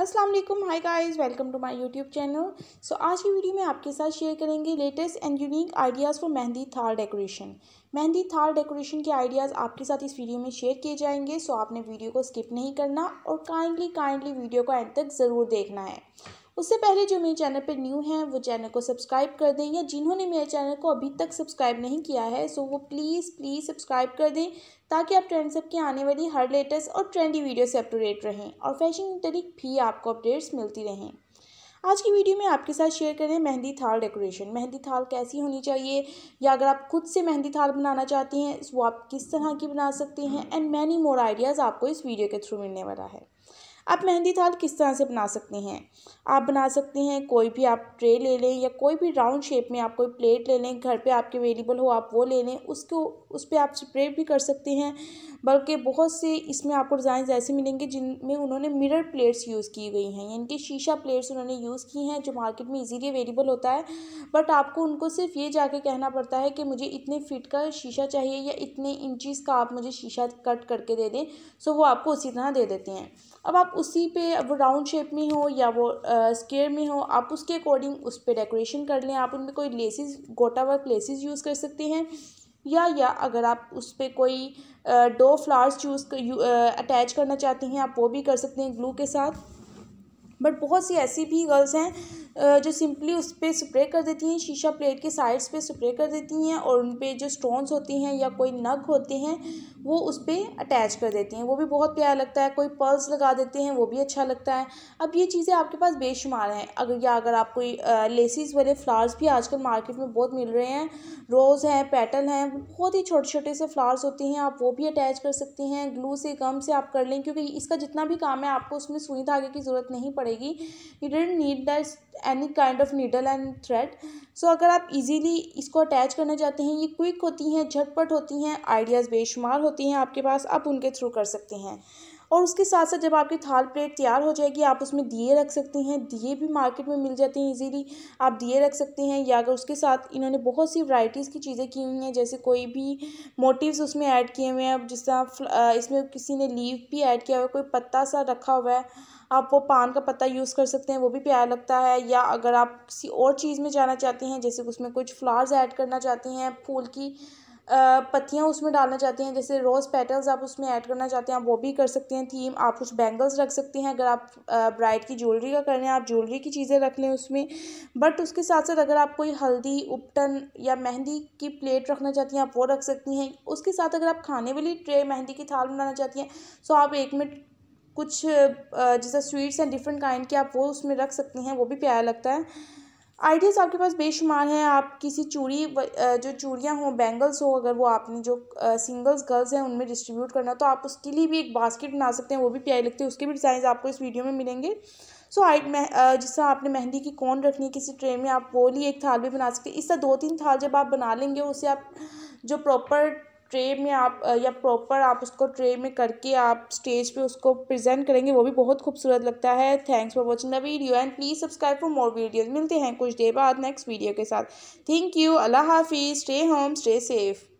अस्सलाम वालेकुम hi guys welcome to my YouTube channel so आज की वीडियो में आपके साथ शेयर करेंगे latest and unique ideas for mehndi thaal decoration mehndi thaal decoration के आइडियाज़ आपके साथ इस वीडियो में शेयर किए जाएंगे सो आपने वीडियो को स्किप नहीं करना और काइंडली काइंडली वीडियो को एंड तक ज़रूर देखना है उससे पहले जो मेरे चैनल पर न्यू हैं वो चैनल को सब्सक्राइब कर दें या जिन्होंने मेरे चैनल को अभी तक सब्सक्राइब नहीं किया है सो वो प्लीज़ प्लीज़ सब्सक्राइब कर दें ताकि आप ट्रेंड्स सब की आने वाली हर लेटेस्ट और ट्रेंडी वीडियो से अपटूडेट रहें और फैशन तरीक भी आपको अपडेट्स मिलती रहें आज की वीडियो में आपके साथ शेयर करें मेहंदी थाल डेकोरेशन मेहंदी थाल कैसी होनी चाहिए या अगर आप खुद से मेहंदी थाल बनाना चाहते हैं वो आप किस तरह की बना सकते हैं एंड मैनी मोर आइडियाज़ आपको इस वीडियो के थ्रू मिलने वाला है आप मेहंदी थाल किस तरह से बना सकते हैं आप बना सकते हैं कोई भी आप ट्रे ले लें या कोई भी राउंड शेप में आप कोई प्लेट ले लें घर पे आपके अवेलेबल हो आप वो ले लें उसको उस पर आप स्प्रे भी कर सकते हैं बल्कि बहुत से इसमें आपको डिज़ाइन ऐसे मिलेंगे जिनमें उन्होंने मिरर प्लेट्स यूज़ की गई हैं यानी कि शीशा प्लेट्स उन्होंने यूज़ की हैं जो मार्केट में ईजीली अवेलेबल होता है बट आपको उनको सिर्फ ये जाके कहना पड़ता है कि मुझे इतने फिट का शीशा चाहिए या इतने इंचज़ का आप मुझे शीशा कट करके दे दें सो वो आपको उसी तरह दे देते हैं अब आप उसी पे वो राउंड शेप में हो या वो स्केयर में हो आप उसके अकॉर्डिंग उस पर डेकोरेशन कर लें आप उनमें कोई लेसिस गोटा वर्क लेसिस यूज़ कर सकते हैं या या अगर आप उस पर कोई डो फ्लावर्स चूज़ अटैच करना चाहते हैं आप वो भी कर सकते हैं ग्लू के साथ बट बहुत सी ऐसी भी गर्ल्स हैं जो सिंपली उस पर स्प्रे कर देती हैं शीशा प्लेट के साइड्स पे स्प्रे कर देती हैं और उन पर जो स्टोन्स होती हैं या कोई नग होते हैं वो उस पर अटैच कर देती हैं वो भी बहुत प्यारा लगता है कोई पर्ल्स लगा देते हैं वो भी अच्छा लगता है अब ये चीज़ें आपके पास बेशुमार हैं अगर या अगर आप कोई लेसिस वाले फ्लावर्स भी आजकल मार्केट में बहुत मिल रहे हैं रोज़ हैं पेटल हैं बहुत ही छोटे छोटे से फ्लावर्स होते हैं आप वो भी अटैच कर सकते हैं ग्लू से गम से आप कर लें क्योंकि इसका जितना भी काम है आपको उसमें सुई धागे की ज़रूरत नहीं पड़ती पड़ेगी you don't need that any kind of needle and thread so अगर आप इजीली इसको अटैच करना चाहते हैं ये क्विक होती हैं झटपट होती हैं आइडियाज़ बेशुमार होती हैं आपके पास आप उनके थ्रू कर सकते हैं और उसके साथ साथ जब आपकी थाल प्लेट तैयार हो जाएगी आप उसमें दिए रख सकते हैं दिए भी मार्केट में मिल जाते हैं इजीली आप दिए रख सकते हैं या अगर उसके साथ इन्होंने बहुत सी वैरायटीज़ की चीज़ें की हुई हैं जैसे कोई भी मोटिव्स उसमें ऐड किए हुए हैं अब जिस तरह इसमें किसी ने लीव भी ऐड किया हुआ है कोई पत्ता सा रखा हुआ है आप वो पान का पत्ता यूज़ कर सकते हैं वो भी प्यारा लगता है या अगर आप किसी और चीज़ में जाना चाहते हैं जैसे उसमें कुछ फ्लावर्स ऐड करना चाहते हैं फूल की पत्तियाँ उसमें डालना चाहते हैं जैसे रोज़ पेटल्स आप उसमें ऐड करना चाहते हैं आप वो भी कर सकते हैं थीम आप कुछ बैंगल्स रख सकते हैं अगर आप ब्राइड की ज्वेलरी का कर रहे हैं आप ज्वेलरी की चीज़ें रख लें उसमें बट उसके साथ साथ अगर आप कोई हल्दी उपटन या मेहंदी की प्लेट रखना चाहती हैं आप वो रख सकती हैं उसके साथ अगर आप खाने वाली ट्रे मेहंदी की थाल बनाना चाहती हैं सो आप एक मिनट कुछ जैसा स्वीट्स हैं डिफरेंट काइंड के आप वो उसमें रख सकती हैं वो भी प्यारा लगता है आइडियाज़ आपके पास बेशुमार हैं आप किसी चूड़ी जो चूड़ियाँ हों बैंगल्स हो अगर वो आपने जो सिंगल्स गर्ल्स हैं उनमें डिस्ट्रीब्यूट करना तो आप उसके लिए भी एक बास्केट बना सकते हैं वो भी प्यारी लगती है उसके भी डिज़ाइन आपको इस वीडियो में मिलेंगे सो आई जिस तरह आपने मेहंदी की कौन रखनी है किसी ट्रे में आप वो ली एक थाल भी बना सकते हैं इस तरह दो तीन थाल जब आप बना लेंगे उसे आप जो प्रॉपर ट्रे में आप या प्रॉपर आप उसको ट्रे में करके आप स्टेज पे उसको प्रेजेंट करेंगे वो भी बहुत खूबसूरत लगता है thanks for watching the video and please subscribe for more videos मिलते हैं कुछ देर बाद नेक्स्ट वीडियो के साथ थैंक यू अल्लाह हाफिज़ स्टे होम स्टे सेफ़